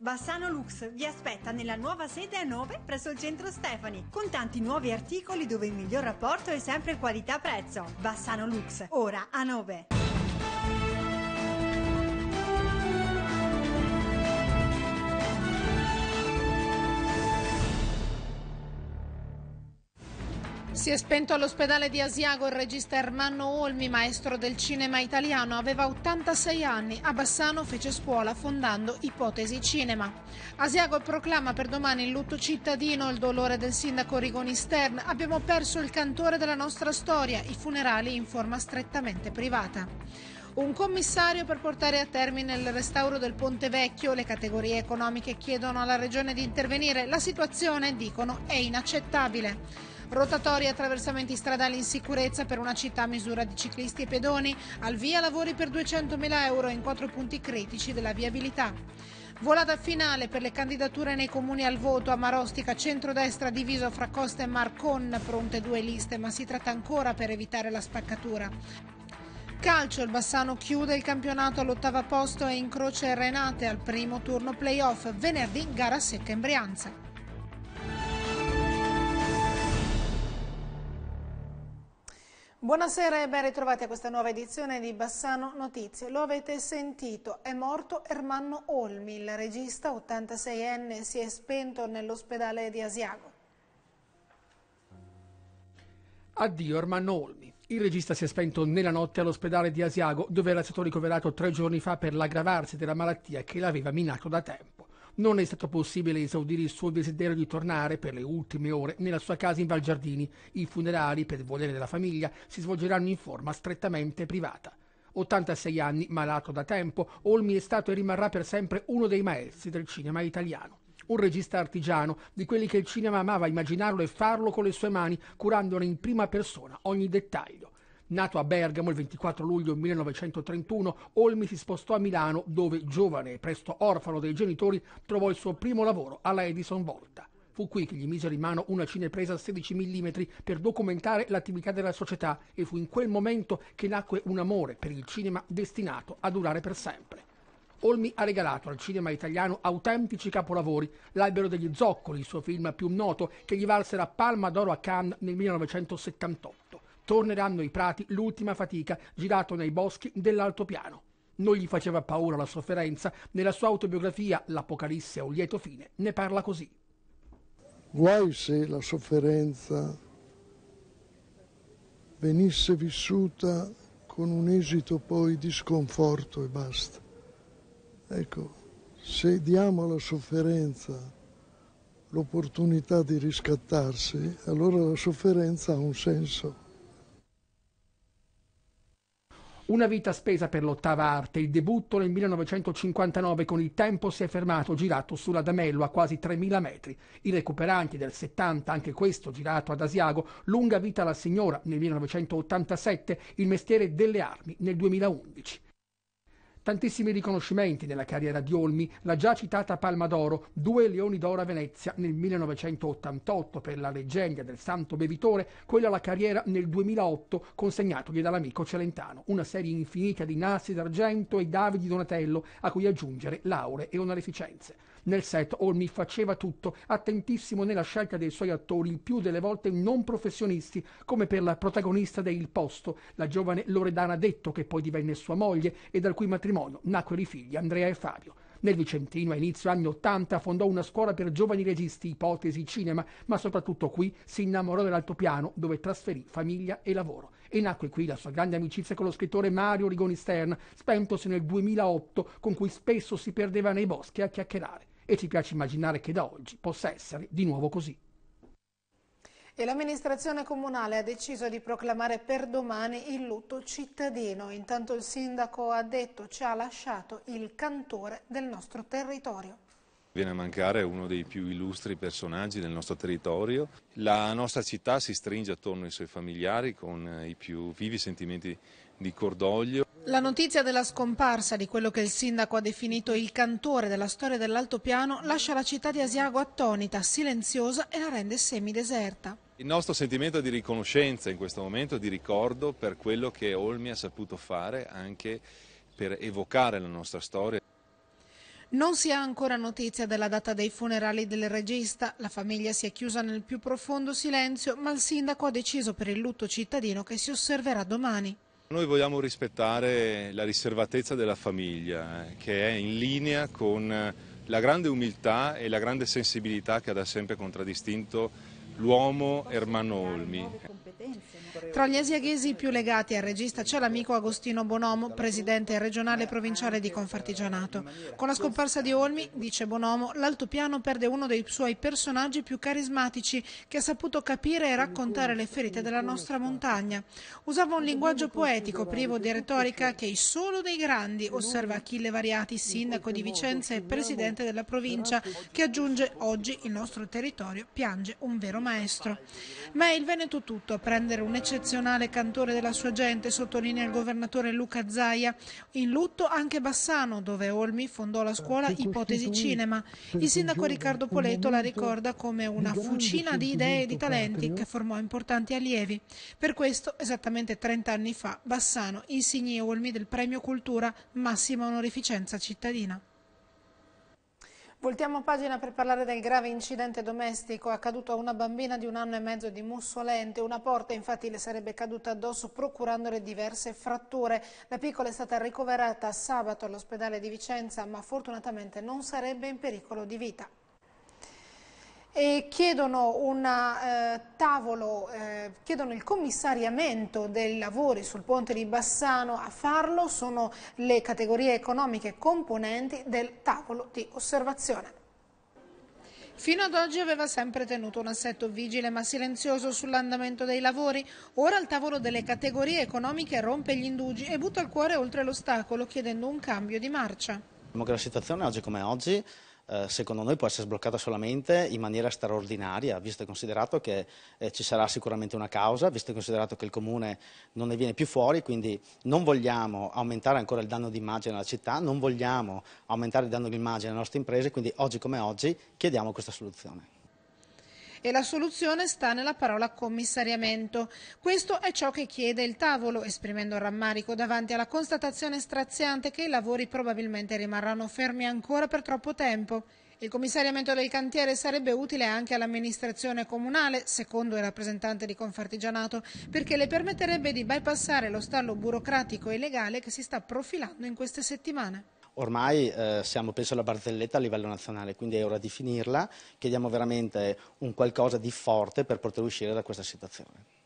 Bassano Lux vi aspetta nella nuova sede a 9 presso il centro Stefani, con tanti nuovi articoli dove il miglior rapporto è sempre qualità-prezzo. Bassano Lux, ora a 9. Si è spento all'ospedale di Asiago il regista Ermanno Olmi, maestro del cinema italiano. Aveva 86 anni. A Bassano fece scuola fondando Ipotesi Cinema. Asiago proclama per domani il lutto cittadino, il dolore del sindaco Rigoni Stern. Abbiamo perso il cantore della nostra storia, i funerali in forma strettamente privata un commissario per portare a termine il restauro del Ponte Vecchio. Le categorie economiche chiedono alla Regione di intervenire. La situazione, dicono, è inaccettabile. Rotatori e attraversamenti stradali in sicurezza per una città a misura di ciclisti e pedoni. Al via lavori per 200.000 euro in quattro punti critici della viabilità. Volata finale per le candidature nei comuni al voto a Marostica, centrodestra diviso fra Costa e Marcon, pronte due liste, ma si tratta ancora per evitare la spaccatura. Calcio, il Bassano chiude il campionato all'ottava posto e incrocia il Renate al primo turno playoff, venerdì gara secca in Brianza. Buonasera e ben ritrovati a questa nuova edizione di Bassano Notizie. Lo avete sentito, è morto Ermanno Olmi, il regista 86enne si è spento nell'ospedale di Asiago. Addio Ermanno Olmi. Il regista si è spento nella notte all'ospedale di Asiago, dove era stato ricoverato tre giorni fa per l'aggravarsi della malattia che l'aveva minato da tempo non è stato possibile esaudire il suo desiderio di tornare per le ultime ore nella sua casa in Valgiardini. I funerali, per volere della famiglia, si svolgeranno in forma strettamente privata. 86 anni, malato da tempo, Olmi è stato e rimarrà per sempre uno dei maestri del cinema italiano. Un regista artigiano, di quelli che il cinema amava immaginarlo e farlo con le sue mani, curandone in prima persona ogni dettaglio. Nato a Bergamo il 24 luglio 1931, Olmi si spostò a Milano dove, giovane e presto orfano dei genitori, trovò il suo primo lavoro alla Edison Volta. Fu qui che gli misero in mano una cinepresa 16 mm per documentare l'attività della società e fu in quel momento che nacque un amore per il cinema destinato a durare per sempre. Olmi ha regalato al cinema italiano autentici capolavori, L'albero degli zoccoli, il suo film più noto, che gli valse la Palma d'Oro a Cannes nel 1978 torneranno i prati l'ultima fatica girato nei boschi dell'altopiano. Non gli faceva paura la sofferenza, nella sua autobiografia L'Apocalisse a un lieto fine ne parla così. Guai se la sofferenza venisse vissuta con un esito poi di sconforto e basta. Ecco, se diamo alla sofferenza l'opportunità di riscattarsi, allora la sofferenza ha un senso. Una vita spesa per l'ottava arte, il debutto nel 1959 con il tempo si è fermato, girato sulla D'Amello a quasi 3.000 metri. I recuperanti del 70, anche questo girato ad Asiago, Lunga vita alla signora nel 1987, Il mestiere delle armi nel 2011. Tantissimi riconoscimenti nella carriera di Olmi, la già citata Palma d'Oro, due Leoni d'Oro a Venezia nel 1988 per la leggenda del Santo Bevitore, quella alla carriera nel 2008 consegnatogli dall'amico Celentano, una serie infinita di Nassi d'argento e Davidi Donatello a cui aggiungere lauree e onorificenze. Nel set Olmi faceva tutto, attentissimo nella scelta dei suoi attori, il più delle volte non professionisti, come per la protagonista de Il Posto, la giovane Loredana Detto che poi divenne sua moglie e dal cui matrimonio nacquero i figli Andrea e Fabio. Nel Vicentino a inizio anni Ottanta fondò una scuola per giovani registi, ipotesi, cinema, ma soprattutto qui si innamorò dell'altopiano dove trasferì famiglia e lavoro. E nacque qui la sua grande amicizia con lo scrittore Mario Rigoni Stern, spentosi nel 2008, con cui spesso si perdeva nei boschi a chiacchierare e ci piace immaginare che da oggi possa essere di nuovo così. E l'amministrazione comunale ha deciso di proclamare per domani il lutto cittadino. Intanto il sindaco ha detto ci ha lasciato il cantore del nostro territorio. Viene a mancare uno dei più illustri personaggi del nostro territorio. La nostra città si stringe attorno ai suoi familiari con i più vivi sentimenti di cordoglio. La notizia della scomparsa di quello che il sindaco ha definito il cantore della storia dell'altopiano lascia la città di Asiago attonita, silenziosa e la rende semideserta. Il nostro sentimento di riconoscenza in questo momento, di ricordo per quello che Olmi ha saputo fare anche per evocare la nostra storia. Non si ha ancora notizia della data dei funerali del regista, la famiglia si è chiusa nel più profondo silenzio, ma il sindaco ha deciso per il lutto cittadino che si osserverà domani. Noi vogliamo rispettare la riservatezza della famiglia, eh, che è in linea con eh, la grande umiltà e la grande sensibilità che ha da sempre contraddistinto l'uomo Ermanno Olmi. Tra gli asiaghesi più legati al regista c'è l'amico Agostino Bonomo, presidente regionale e provinciale di Confartigianato. Con la scomparsa di Olmi, dice Bonomo, l'altopiano perde uno dei suoi personaggi più carismatici che ha saputo capire e raccontare le ferite della nostra montagna. Usava un linguaggio poetico privo di retorica che è solo dei grandi, osserva Achille Variati, sindaco di Vicenza e presidente della provincia, che aggiunge oggi il nostro territorio piange un vero male maestro. Ma è il Veneto tutto a prendere un eccezionale cantore della sua gente, sottolinea il governatore Luca Zaia. In lutto anche Bassano, dove Olmi fondò la scuola Ipotesi Cinema. Il sindaco Riccardo Poleto la ricorda come una fucina di idee e di talenti eh. che formò importanti allievi. Per questo, esattamente 30 anni fa, Bassano insignì Olmi del premio Cultura Massima Onorificenza Cittadina. Voltiamo pagina per parlare del grave incidente domestico accaduto a una bambina di un anno e mezzo di Mussolente. Una porta infatti le sarebbe caduta addosso procurandole diverse fratture. La piccola è stata ricoverata sabato all'ospedale di Vicenza ma fortunatamente non sarebbe in pericolo di vita e chiedono, una, eh, tavolo, eh, chiedono il commissariamento dei lavori sul ponte di Bassano, a farlo sono le categorie economiche componenti del tavolo di osservazione. Fino ad oggi aveva sempre tenuto un assetto vigile ma silenzioso sull'andamento dei lavori. Ora il tavolo delle categorie economiche rompe gli indugi e butta il cuore oltre l'ostacolo chiedendo un cambio di marcia. Diciamo la situazione oggi come oggi eh, secondo noi può essere sbloccata solamente in maniera straordinaria, visto e considerato che eh, ci sarà sicuramente una causa, visto e considerato che il Comune non ne viene più fuori, quindi non vogliamo aumentare ancora il danno d'immagine alla città, non vogliamo aumentare il danno d'immagine alle nostre imprese, quindi oggi come oggi chiediamo questa soluzione e la soluzione sta nella parola commissariamento. Questo è ciò che chiede il tavolo, esprimendo rammarico davanti alla constatazione straziante che i lavori probabilmente rimarranno fermi ancora per troppo tempo. Il commissariamento del cantiere sarebbe utile anche all'amministrazione comunale, secondo il rappresentante di Confartigianato, perché le permetterebbe di bypassare lo stallo burocratico e legale che si sta profilando in queste settimane ormai eh, siamo penso alla barzelletta a livello nazionale, quindi è ora di finirla, chiediamo veramente un qualcosa di forte per poter uscire da questa situazione.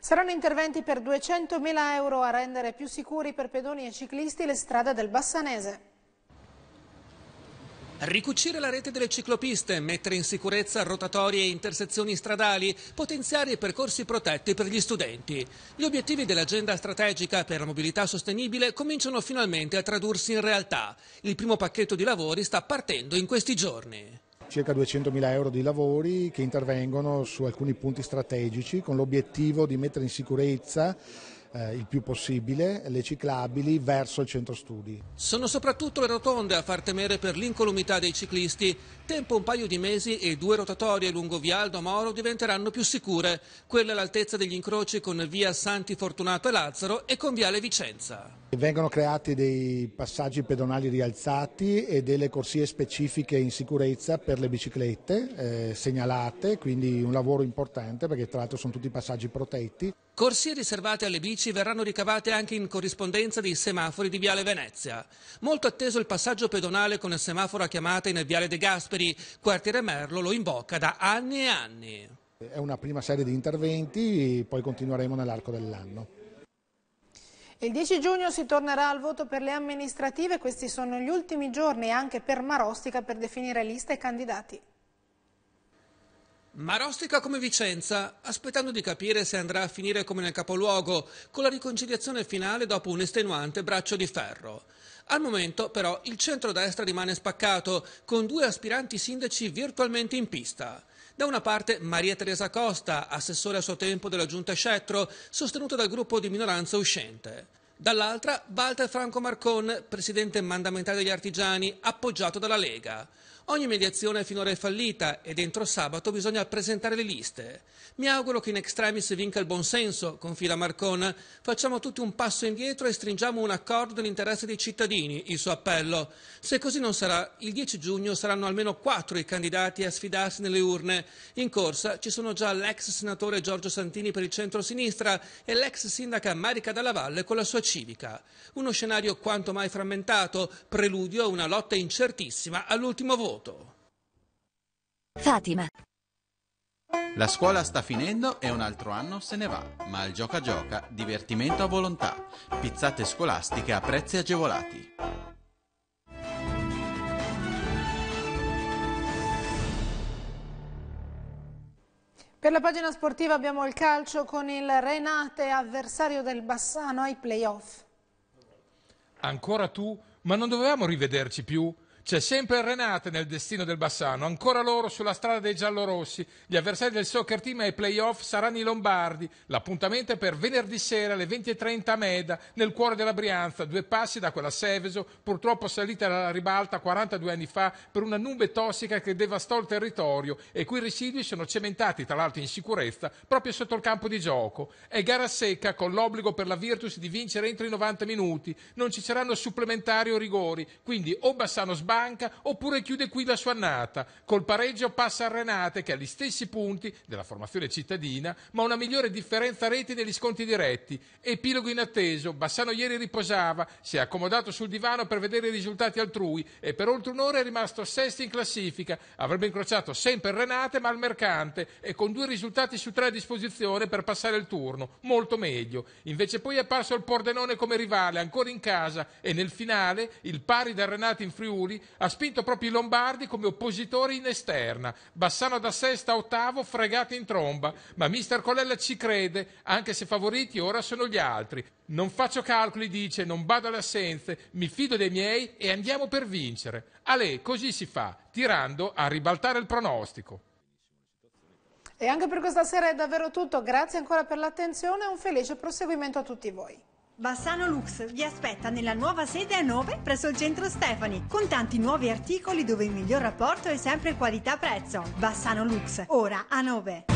Saranno interventi per 200.000 euro a rendere più sicuri per pedoni e ciclisti le strade del Bassanese. Ricucire la rete delle ciclopiste, mettere in sicurezza rotatorie e intersezioni stradali, potenziare i percorsi protetti per gli studenti. Gli obiettivi dell'agenda strategica per la mobilità sostenibile cominciano finalmente a tradursi in realtà. Il primo pacchetto di lavori sta partendo in questi giorni circa 200.000 euro di lavori che intervengono su alcuni punti strategici con l'obiettivo di mettere in sicurezza eh, il più possibile le ciclabili verso il centro studi. Sono soprattutto le rotonde a far temere per l'incolumità dei ciclisti. Tempo un paio di mesi e due rotatorie lungo Vialdo Moro diventeranno più sicure, quella all'altezza degli incroci con via Santi Fortunato e Lazzaro e con viale Vicenza. Vengono creati dei passaggi pedonali rialzati e delle corsie specifiche in sicurezza per le biciclette eh, segnalate, quindi un lavoro importante perché tra l'altro sono tutti passaggi protetti. Corsie riservate alle bici verranno ricavate anche in corrispondenza dei semafori di Viale Venezia. Molto atteso il passaggio pedonale con il semaforo a chiamata in Viale De Gasperi, quartiere Merlo lo imbocca da anni e anni. È una prima serie di interventi, poi continueremo nell'arco dell'anno. Il 10 giugno si tornerà al voto per le amministrative, questi sono gli ultimi giorni anche per Marostica per definire liste e candidati. Ma rostica come Vicenza, aspettando di capire se andrà a finire come nel capoluogo, con la riconciliazione finale dopo un estenuante braccio di ferro. Al momento, però, il centro-destra rimane spaccato, con due aspiranti sindaci virtualmente in pista. Da una parte Maria Teresa Costa, assessore a suo tempo della giunta Scettro, sostenuta dal gruppo di minoranza uscente. Dall'altra Walter Franco Marcon, presidente mandamentale degli artigiani, appoggiato dalla Lega. Ogni mediazione finora è fallita e entro sabato bisogna presentare le liste. Mi auguro che in extremis vinca il buonsenso, confida Marcon. Facciamo tutti un passo indietro e stringiamo un accordo nell'interesse dei cittadini, il suo appello. Se così non sarà, il 10 giugno saranno almeno quattro i candidati a sfidarsi nelle urne. In corsa ci sono già l'ex senatore Giorgio Santini per il centro-sinistra e l'ex sindaca Marica Dalla Valle con la sua civica. Uno scenario quanto mai frammentato, preludio a una lotta incertissima all'ultimo voto voto. Fatima. La scuola sta finendo e un altro anno se ne va, ma al gioca gioca divertimento a volontà, pizzate scolastiche a prezzi agevolati. Per la pagina sportiva abbiamo il calcio con il Renate, avversario del Bassano ai playoff. Ancora tu? Ma non dovevamo rivederci più? C'è sempre Renate nel destino del Bassano, ancora loro sulla strada dei giallorossi. Gli avversari del soccer team ai playoff saranno i Lombardi. L'appuntamento è per venerdì sera alle 20.30 a Meda, nel cuore della Brianza, due passi da quella Seveso, purtroppo salita alla ribalta 42 anni fa per una nube tossica che devastò il territorio e cui i residui sono cementati, tra l'altro in sicurezza, proprio sotto il campo di gioco. È gara secca con l'obbligo per la Virtus di vincere entro i 90 minuti. Non ci saranno supplementari o rigori, quindi o Bassano sbaglia banca oppure chiude qui la sua annata. Col pareggio passa a Renate che ha gli stessi punti della formazione cittadina ma una migliore differenza reti negli sconti diretti. Epilogo inatteso, Bassano ieri riposava, si è accomodato sul divano per vedere i risultati altrui e per oltre un'ora è rimasto sesto in classifica. Avrebbe incrociato sempre Renate ma al mercante e con due risultati su tre a disposizione per passare il turno, molto meglio. Invece poi è apparso il Pordenone come rivale, ancora in casa e nel finale il pari da Renate in Friuli ha spinto proprio i Lombardi come oppositori in esterna. Bassano da sesta, a ottavo, fregati in tromba. Ma mister Colella ci crede, anche se favoriti ora sono gli altri. Non faccio calcoli, dice, non vado alle assenze, mi fido dei miei e andiamo per vincere. Ale, così si fa, tirando a ribaltare il pronostico. E anche per questa sera è davvero tutto. Grazie ancora per l'attenzione e un felice proseguimento a tutti voi. Bassano Lux vi aspetta nella nuova sede a 9 presso il centro Stefani, con tanti nuovi articoli dove il miglior rapporto è sempre qualità-prezzo. Bassano Lux, ora a 9.